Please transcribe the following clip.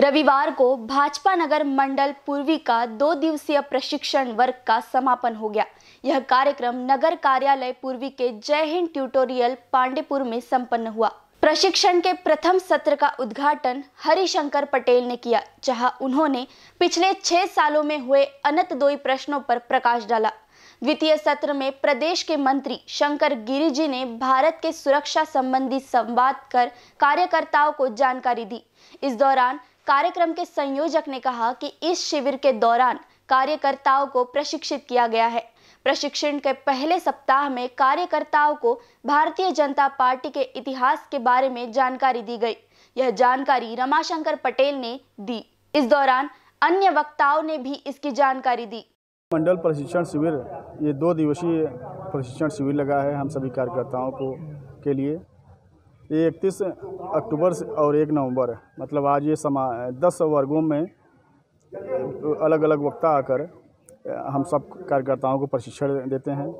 रविवार को भाजपा नगर मंडल पूर्वी का दो दिवसीय प्रशिक्षण वर्ग का समापन हो गया यह कार्यक्रम नगर कार्यालय पूर्वी के जय हिंद ट्यूटोरियल पांडेपुर में संपन्न हुआ प्रशिक्षण के प्रथम सत्र का उद्घाटन हरिशंकर पटेल ने किया जहां उन्होंने पिछले छह सालों में हुए दो प्रश्नों पर प्रकाश डाला द्वितीय सत्र में प्रदेश के मंत्री शंकर गिरिजी ने भारत के सुरक्षा संबंधी संवाद कर कार्यकर्ताओं को जानकारी दी इस दौरान कार्यक्रम के संयोजक ने कहा कि इस शिविर के दौरान कार्यकर्ताओं को प्रशिक्षित किया गया है प्रशिक्षण के पहले सप्ताह में कार्यकर्ताओं को भारतीय जनता पार्टी के इतिहास के बारे में जानकारी दी गई यह जानकारी रमाशंकर पटेल ने दी इस दौरान अन्य वक्ताओं ने भी इसकी जानकारी दी मंडल प्रशिक्षण शिविर ये दो दिवसीय प्रशिक्षण शिविर लगा है हम सभी कार्यकर्ताओं को के लिए ये इकतीस अक्टूबर और एक नवंबर मतलब आज ये समा दस वर्गों में अलग अलग वक्ता आकर हम सब कार्यकर्ताओं को प्रशिक्षण देते हैं